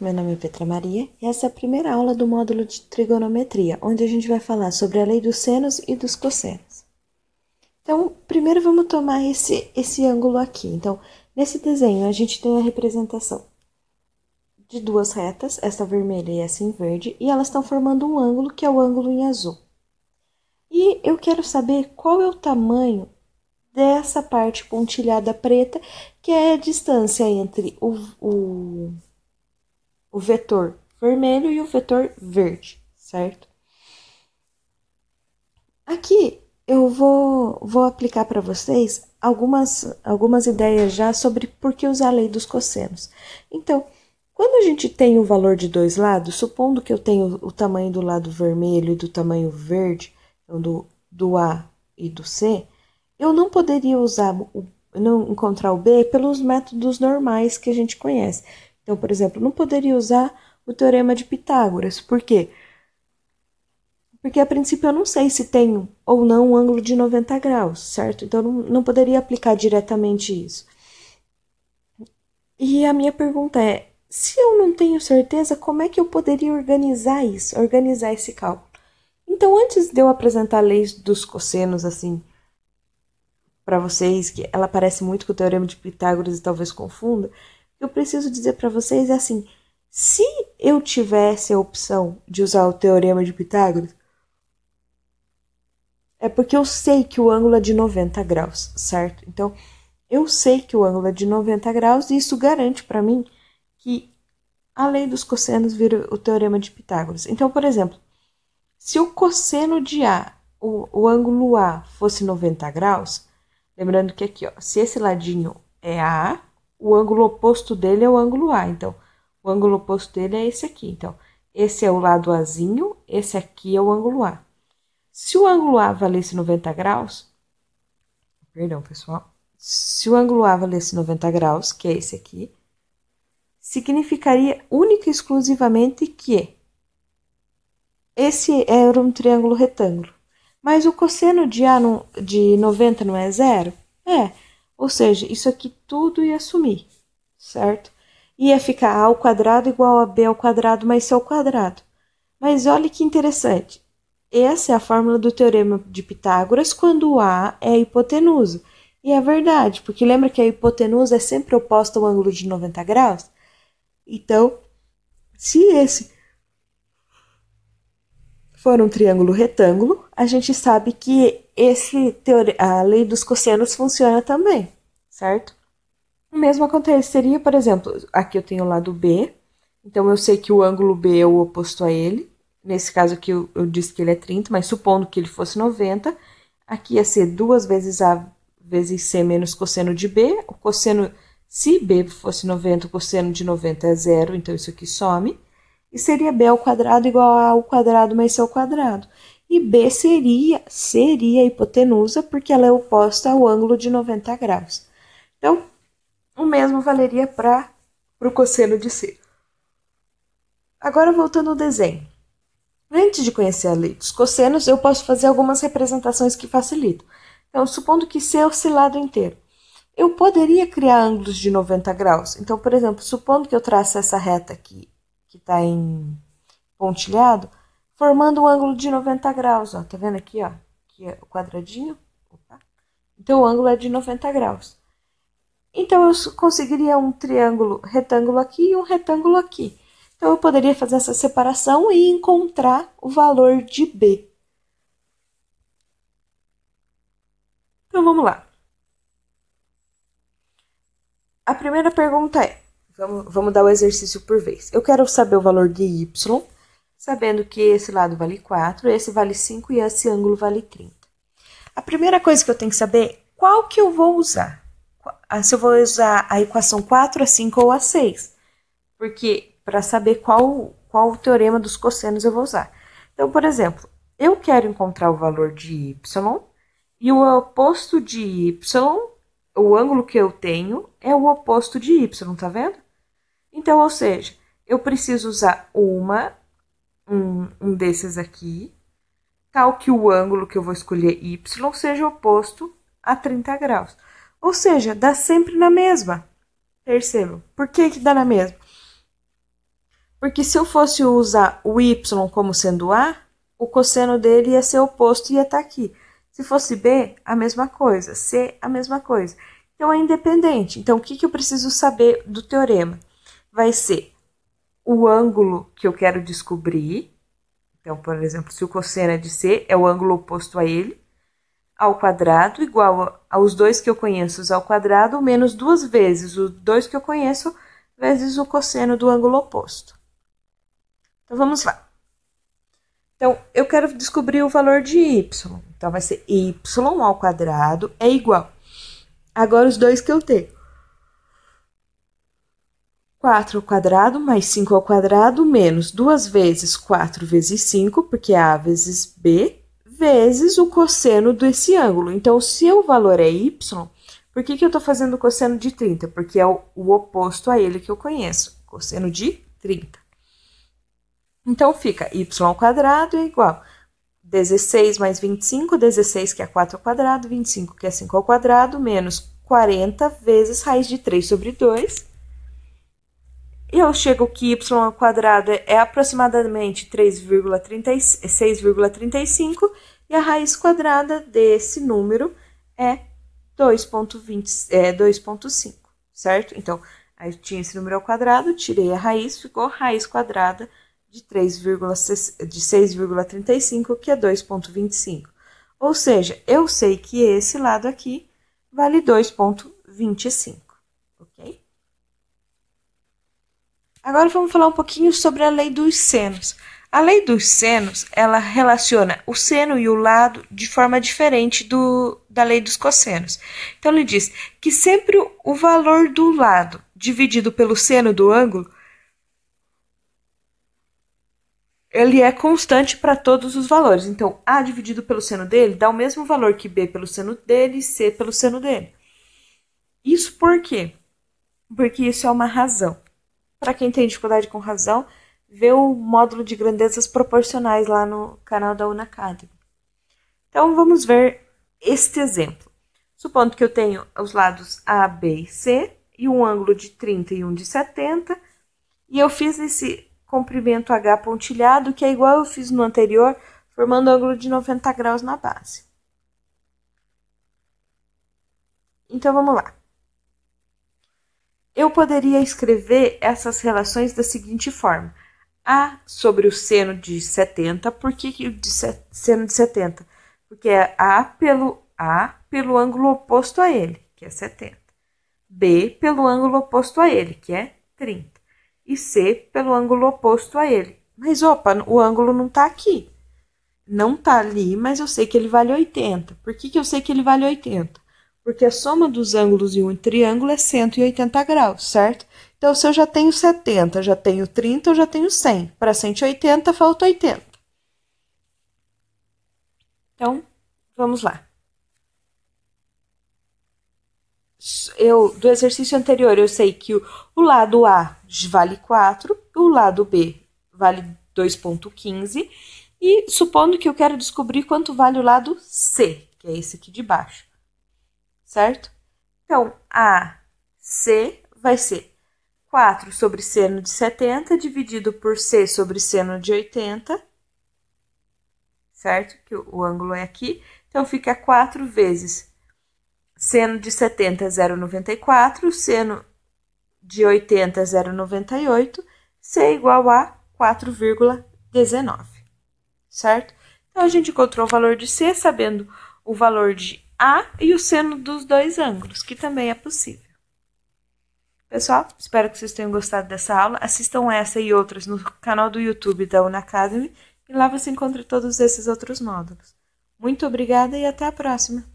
meu nome é Petra Maria e essa é a primeira aula do módulo de trigonometria, onde a gente vai falar sobre a lei dos senos e dos cossenos. Então, primeiro vamos tomar esse, esse ângulo aqui. Então, nesse desenho a gente tem a representação de duas retas, essa vermelha e essa em verde, e elas estão formando um ângulo que é o ângulo em azul. E eu quero saber qual é o tamanho dessa parte pontilhada preta, que é a distância entre o, o o vetor vermelho e o vetor verde, certo? Aqui eu vou, vou aplicar para vocês algumas, algumas ideias já sobre por que usar a lei dos cossenos. Então, quando a gente tem o valor de dois lados, supondo que eu tenho o tamanho do lado vermelho e do tamanho verde, então do, do A e do C, eu não poderia usar o, não encontrar o B pelos métodos normais que a gente conhece. Então, por exemplo, não poderia usar o teorema de Pitágoras. Por quê? Porque a princípio eu não sei se tenho ou não um ângulo de 90 graus, certo? Então não, não poderia aplicar diretamente isso. E a minha pergunta é: se eu não tenho certeza, como é que eu poderia organizar isso, organizar esse cálculo? Então, antes de eu apresentar a lei dos cossenos assim para vocês, que ela parece muito com o teorema de Pitágoras e talvez confunda, eu preciso dizer para vocês é assim: se eu tivesse a opção de usar o teorema de Pitágoras, é porque eu sei que o ângulo é de 90 graus, certo? Então, eu sei que o ângulo é de 90 graus e isso garante para mim que a lei dos cossenos vira o teorema de Pitágoras. Então, por exemplo, se o cosseno de A, o, o ângulo A, fosse 90 graus, lembrando que aqui, ó, se esse ladinho é A, o ângulo oposto dele é o ângulo A. Então, o ângulo oposto dele é esse aqui. Então, esse é o lado Azinho, esse aqui é o ângulo A. Se o ângulo A valesse 90 graus, perdão, pessoal. Se o ângulo A valesse 90 graus, que é esse aqui, significaria única e exclusivamente que esse era é um triângulo retângulo. Mas o cosseno de, A de 90 não é zero? É. Ou seja, isso aqui tudo ia sumir, certo? Ia ficar A ao quadrado igual a B ao quadrado mais C ao quadrado. Mas olha que interessante. Essa é a fórmula do teorema de Pitágoras quando A é a hipotenusa. E é verdade, porque lembra que a hipotenusa é sempre oposta ao ângulo de 90 graus? Então, se esse for um triângulo retângulo, a gente sabe que esse a lei dos cossenos funciona também, certo? O mesmo aconteceria, por exemplo, aqui eu tenho o lado B, então eu sei que o ângulo B é o oposto a ele. Nesse caso aqui eu, eu disse que ele é 30, mas supondo que ele fosse 90, aqui ia ser 2 vezes A vezes C menos cosseno de B. O cosseno, se B fosse 90, o cosseno de 90 é zero, então isso aqui some. E seria B ao quadrado igual a ao quadrado mais C ao quadrado e B seria, seria a hipotenusa, porque ela é oposta ao ângulo de 90 graus. Então, o mesmo valeria para o cosseno de C. Agora, voltando ao desenho. Antes de conhecer a lei dos cossenos, eu posso fazer algumas representações que facilitam. Então, supondo que C é oscilado inteiro, eu poderia criar ângulos de 90 graus. Então, por exemplo, supondo que eu traça essa reta aqui, que está em pontilhado, formando um ângulo de 90 graus, ó. Tá vendo aqui, ó? Aqui é o quadradinho. Opa. Então, o ângulo é de 90 graus. Então, eu conseguiria um triângulo retângulo aqui e um retângulo aqui. Então, eu poderia fazer essa separação e encontrar o valor de B. Então, vamos lá. A primeira pergunta é, vamos, vamos dar o exercício por vez. Eu quero saber o valor de Y sabendo que esse lado vale 4, esse vale 5 e esse ângulo vale 30. A primeira coisa que eu tenho que saber é qual que eu vou usar. Ah, se eu vou usar a equação 4, a 5 ou a 6. Porque para saber qual, qual o teorema dos cossenos eu vou usar. Então, por exemplo, eu quero encontrar o valor de y e o oposto de y, o ângulo que eu tenho, é o oposto de y, tá vendo? Então, ou seja, eu preciso usar uma um, um desses aqui, tal que o ângulo que eu vou escolher y seja oposto a 30 graus. Ou seja, dá sempre na mesma. Percebam? Por que, que dá na mesma? Porque se eu fosse usar o y como sendo a, o cosseno dele ia ser oposto e ia estar tá aqui. Se fosse b, a mesma coisa. c, a mesma coisa. Então, é independente. Então, o que, que eu preciso saber do teorema? Vai ser o ângulo que eu quero descobrir. Então, por exemplo, se o cosseno é de C é o ângulo oposto a ele, ao quadrado igual aos dois que eu conheço ao quadrado menos duas vezes os dois que eu conheço vezes o cosseno do ângulo oposto. Então vamos lá. Então eu quero descobrir o valor de y. Então vai ser y ao quadrado é igual. Agora os dois que eu tenho. 4 ao quadrado mais 5 ao quadrado menos 2 vezes 4 vezes 5, porque é A vezes B, vezes o cosseno desse ângulo. Então, se o valor é Y, por que, que eu estou fazendo o cosseno de 30? Porque é o, o oposto a ele que eu conheço, cosseno de 30. Então, fica Y ao quadrado é igual 16 mais 25, 16 que é 4 ao quadrado, 25 que é 5 ao quadrado, menos 40 vezes raiz de 3 sobre 2, e eu chego que y ao quadrado é aproximadamente 6,35 e a raiz quadrada desse número é 2,25, é certo? Então, aí tinha esse número ao quadrado, tirei a raiz, ficou raiz quadrada de, 3, de 6,35, que é 2,25. Ou seja, eu sei que esse lado aqui vale 2,25. Agora vamos falar um pouquinho sobre a lei dos senos. A lei dos senos, ela relaciona o seno e o lado de forma diferente do, da lei dos cossenos. Então ele diz que sempre o valor do lado dividido pelo seno do ângulo ele é constante para todos os valores. Então, A dividido pelo seno dele dá o mesmo valor que B pelo seno dele e C pelo seno dele. Isso por quê? Porque isso é uma razão para quem tem dificuldade com razão, vê o módulo de grandezas proporcionais lá no canal da Unacademy. Então vamos ver este exemplo. Supondo que eu tenho os lados A, B e C e um ângulo de 30 e um de 70, e eu fiz esse comprimento H pontilhado, que é igual eu fiz no anterior, formando ângulo de 90 graus na base. Então vamos lá. Eu poderia escrever essas relações da seguinte forma: A sobre o seno de 70, por que o de seno de 70? Porque é A pelo A pelo ângulo oposto a ele, que é 70. B pelo ângulo oposto a ele, que é 30. E C pelo ângulo oposto a ele. Mas opa, o ângulo não está aqui. Não está ali, mas eu sei que ele vale 80. Por que, que eu sei que ele vale 80? porque a soma dos ângulos de um triângulo é 180 graus, certo? Então, se eu já tenho 70, já tenho 30, eu já tenho 100. Para 180, falta 80. Então, vamos lá. Eu, do exercício anterior, eu sei que o, o lado A vale 4, o lado B vale 2,15. E supondo que eu quero descobrir quanto vale o lado C, que é esse aqui de baixo certo? Então, AC vai ser 4 sobre seno de 70 dividido por C sobre seno de 80, certo? Que o ângulo é aqui. Então, fica 4 vezes seno de 70 é 0,94, seno de 80 é 0,98, C é igual a 4,19, certo? Então, a gente encontrou o valor de C sabendo o valor de a e o seno dos dois ângulos, que também é possível. Pessoal, espero que vocês tenham gostado dessa aula. Assistam essa e outras no canal do YouTube da Unacademy e lá você encontra todos esses outros módulos. Muito obrigada e até a próxima!